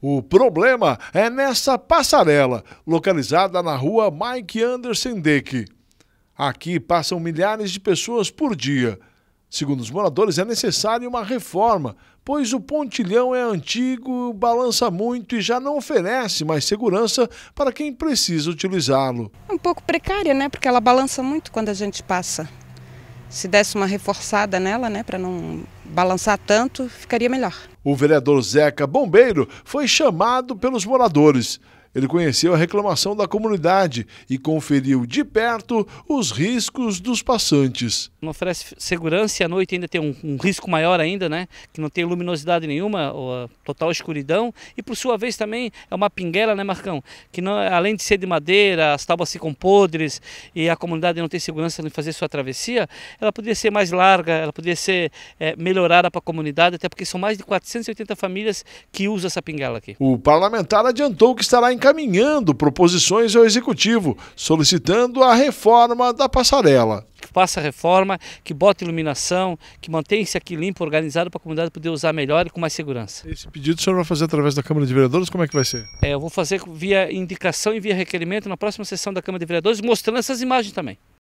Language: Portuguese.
O problema é nessa passarela, localizada na rua Mike Anderson Deck. Aqui passam milhares de pessoas por dia. Segundo os moradores, é necessária uma reforma, pois o pontilhão é antigo, balança muito e já não oferece mais segurança para quem precisa utilizá-lo. Um pouco precária, né? Porque ela balança muito quando a gente passa se desse uma reforçada nela, né, para não balançar tanto, ficaria melhor. O vereador Zeca Bombeiro foi chamado pelos moradores ele conheceu a reclamação da comunidade e conferiu de perto os riscos dos passantes. Não oferece segurança e à noite ainda tem um, um risco maior ainda, né? Que não tem luminosidade nenhuma, total escuridão. E por sua vez também é uma pinguela, né, Marcão? Que não, além de ser de madeira, as tábuas ficam podres e a comunidade não tem segurança em fazer sua travessia, ela poderia ser mais larga, ela poderia ser é, melhorada para a comunidade, até porque são mais de 480 famílias que usam essa pinguela aqui. O parlamentar adiantou que estará em encaminhando proposições ao Executivo, solicitando a reforma da passarela. Que faça reforma, que bote iluminação, que mantenha isso aqui limpo, organizado para a comunidade poder usar melhor e com mais segurança. Esse pedido o senhor vai fazer através da Câmara de Vereadores? Como é que vai ser? É, eu vou fazer via indicação e via requerimento na próxima sessão da Câmara de Vereadores, mostrando essas imagens também.